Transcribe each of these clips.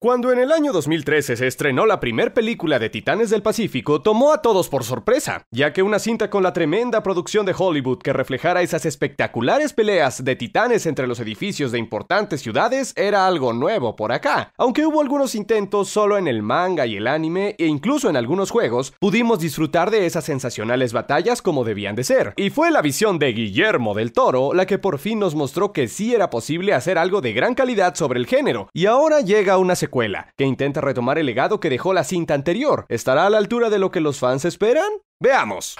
Cuando en el año 2013 se estrenó la primera película de Titanes del Pacífico, tomó a todos por sorpresa, ya que una cinta con la tremenda producción de Hollywood que reflejara esas espectaculares peleas de titanes entre los edificios de importantes ciudades era algo nuevo por acá. Aunque hubo algunos intentos solo en el manga y el anime e incluso en algunos juegos, pudimos disfrutar de esas sensacionales batallas como debían de ser. Y fue la visión de Guillermo del Toro la que por fin nos mostró que sí era posible hacer algo de gran calidad sobre el género, y ahora llega una secuela, que intenta retomar el legado que dejó la cinta anterior. ¿Estará a la altura de lo que los fans esperan? Veamos.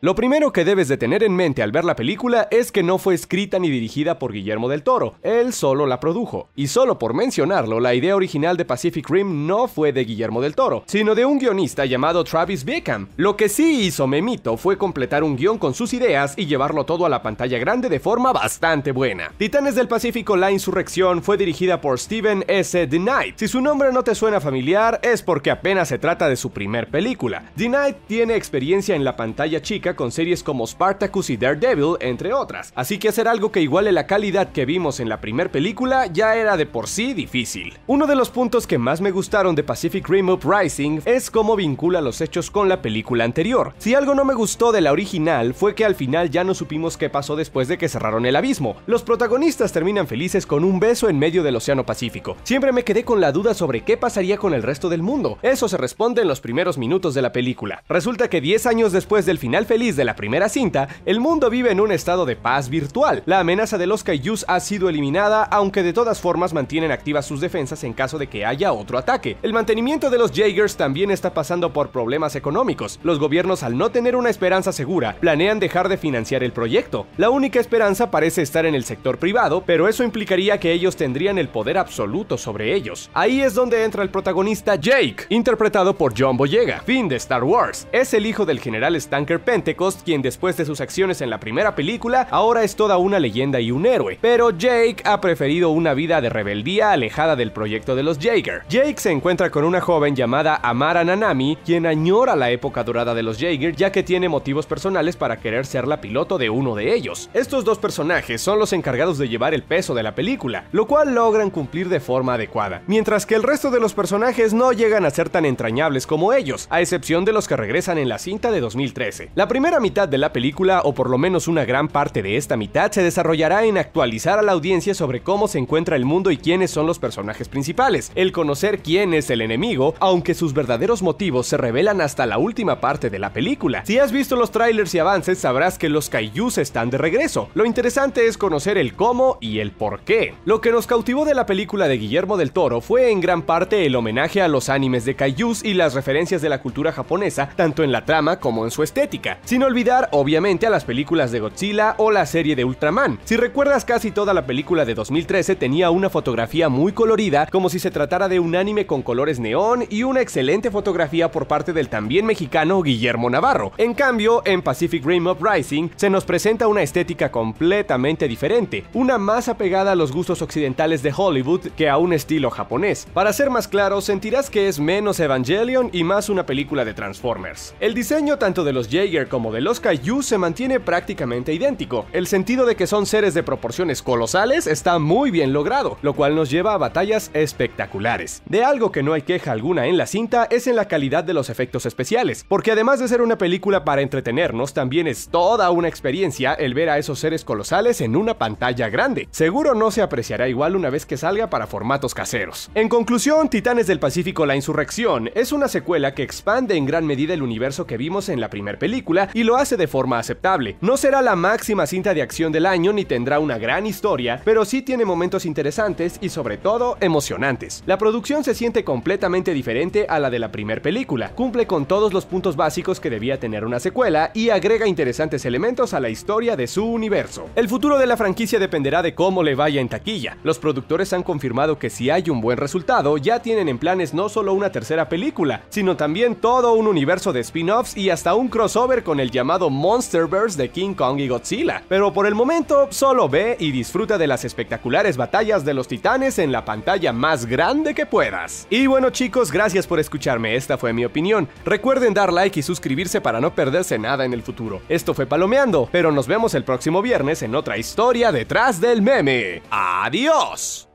Lo primero que debes de tener en mente al ver la película es que no fue escrita ni dirigida por Guillermo del Toro, él solo la produjo. Y solo por mencionarlo, la idea original de Pacific Rim no fue de Guillermo del Toro, sino de un guionista llamado Travis Beckham. Lo que sí hizo Memito fue completar un guión con sus ideas y llevarlo todo a la pantalla grande de forma bastante buena. Titanes del Pacífico La Insurrección fue dirigida por Steven S. The Knight. Si su nombre no te suena familiar, es porque apenas se trata de su primer película. The Knight tiene experiencia en la pantalla chica con series como Spartacus y Daredevil, entre otras, así que hacer algo que iguale la calidad que vimos en la primera película ya era de por sí difícil. Uno de los puntos que más me gustaron de Pacific Rim Uprising es cómo vincula los hechos con la película anterior. Si algo no me gustó de la original fue que al final ya no supimos qué pasó después de que cerraron el abismo. Los protagonistas terminan felices con un beso en medio del Océano Pacífico. Siempre me quedé con la duda sobre qué pasaría con el resto del mundo. Eso se responde en los primeros minutos de la película. Resulta que 10 años después del final feliz de la primera cinta, el mundo vive en un estado de paz virtual. La amenaza de los kaijus ha sido eliminada, aunque de todas formas mantienen activas sus defensas en caso de que haya otro ataque. El mantenimiento de los Jaegers también está pasando por problemas económicos. Los gobiernos al no tener una esperanza segura, planean dejar de financiar el proyecto. La única esperanza parece estar en el sector privado, pero eso implicaría que ellos tendrían el poder absoluto sobre ellos. Ahí es donde entra el protagonista Jake, interpretado por John Boyega, fin de Star Wars. Es el hijo del general Stanker Pent. Cost, quien después de sus acciones en la primera película, ahora es toda una leyenda y un héroe, pero Jake ha preferido una vida de rebeldía alejada del proyecto de los Jaeger. Jake se encuentra con una joven llamada Amara Nanami, quien añora la época dorada de los Jaeger ya que tiene motivos personales para querer ser la piloto de uno de ellos. Estos dos personajes son los encargados de llevar el peso de la película, lo cual logran cumplir de forma adecuada, mientras que el resto de los personajes no llegan a ser tan entrañables como ellos, a excepción de los que regresan en la cinta de 2013. La la primera mitad de la película, o por lo menos una gran parte de esta mitad, se desarrollará en actualizar a la audiencia sobre cómo se encuentra el mundo y quiénes son los personajes principales, el conocer quién es el enemigo, aunque sus verdaderos motivos se revelan hasta la última parte de la película. Si has visto los trailers y avances, sabrás que los Kaijus están de regreso. Lo interesante es conocer el cómo y el por qué. Lo que nos cautivó de la película de Guillermo del Toro fue en gran parte el homenaje a los animes de Kaijus y las referencias de la cultura japonesa, tanto en la trama como en su estética. Sin olvidar, obviamente, a las películas de Godzilla o la serie de Ultraman. Si recuerdas, casi toda la película de 2013 tenía una fotografía muy colorida, como si se tratara de un anime con colores neón y una excelente fotografía por parte del también mexicano Guillermo Navarro. En cambio, en Pacific Rim Uprising se nos presenta una estética completamente diferente, una más apegada a los gustos occidentales de Hollywood que a un estilo japonés. Para ser más claro, sentirás que es menos Evangelion y más una película de Transformers. El diseño tanto de los Jaeger como como de los kaiju se mantiene prácticamente idéntico. El sentido de que son seres de proporciones colosales está muy bien logrado, lo cual nos lleva a batallas espectaculares. De algo que no hay queja alguna en la cinta es en la calidad de los efectos especiales, porque además de ser una película para entretenernos, también es toda una experiencia el ver a esos seres colosales en una pantalla grande. Seguro no se apreciará igual una vez que salga para formatos caseros. En conclusión, Titanes del Pacífico La Insurrección es una secuela que expande en gran medida el universo que vimos en la primera película y lo hace de forma aceptable. No será la máxima cinta de acción del año ni tendrá una gran historia, pero sí tiene momentos interesantes y sobre todo emocionantes. La producción se siente completamente diferente a la de la primera película, cumple con todos los puntos básicos que debía tener una secuela y agrega interesantes elementos a la historia de su universo. El futuro de la franquicia dependerá de cómo le vaya en taquilla. Los productores han confirmado que si hay un buen resultado, ya tienen en planes no solo una tercera película, sino también todo un universo de spin-offs y hasta un crossover con el llamado Monsterverse de King Kong y Godzilla. Pero por el momento, solo ve y disfruta de las espectaculares batallas de los titanes en la pantalla más grande que puedas. Y bueno chicos, gracias por escucharme, esta fue mi opinión. Recuerden dar like y suscribirse para no perderse nada en el futuro. Esto fue Palomeando, pero nos vemos el próximo viernes en otra historia detrás del meme. ¡Adiós!